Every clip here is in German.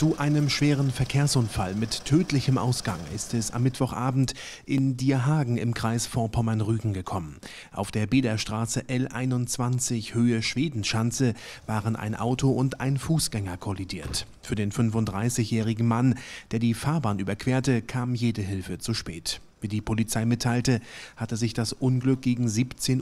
Zu einem schweren Verkehrsunfall mit tödlichem Ausgang ist es am Mittwochabend in Dierhagen im Kreis Vorpommern-Rügen gekommen. Auf der Bederstraße L21 Höhe Schwedenschanze waren ein Auto und ein Fußgänger kollidiert. Für den 35-jährigen Mann, der die Fahrbahn überquerte, kam jede Hilfe zu spät. Wie die Polizei mitteilte, hatte sich das Unglück gegen 17.40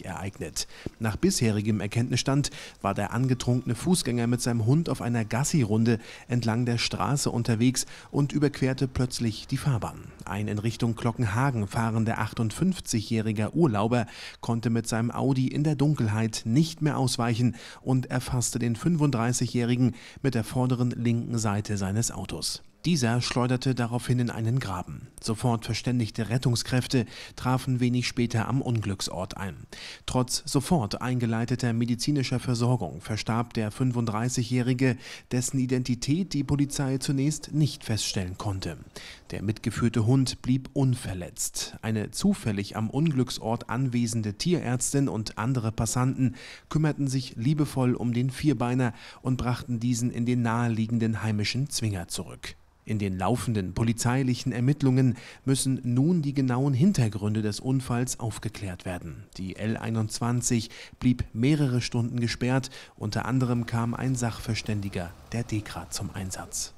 Uhr ereignet. Nach bisherigem Erkenntnisstand war der angetrunkene Fußgänger mit seinem Hund auf einer Gassi-Runde entlang der Straße unterwegs und überquerte plötzlich die Fahrbahn. Ein in Richtung Glockenhagen fahrender 58-jähriger Urlauber konnte mit seinem Audi in der Dunkelheit nicht mehr ausweichen und erfasste den 35-jährigen mit der vorderen linken Seite seines Autos. Dieser schleuderte daraufhin in einen Graben. Sofort verständigte Rettungskräfte trafen wenig später am Unglücksort ein. Trotz sofort eingeleiteter medizinischer Versorgung verstarb der 35-Jährige, dessen Identität die Polizei zunächst nicht feststellen konnte. Der mitgeführte Hund blieb unverletzt. Eine zufällig am Unglücksort anwesende Tierärztin und andere Passanten kümmerten sich liebevoll um den Vierbeiner und brachten diesen in den naheliegenden heimischen Zwinger zurück. In den laufenden polizeilichen Ermittlungen müssen nun die genauen Hintergründe des Unfalls aufgeklärt werden. Die L21 blieb mehrere Stunden gesperrt, unter anderem kam ein Sachverständiger der DEKRA zum Einsatz.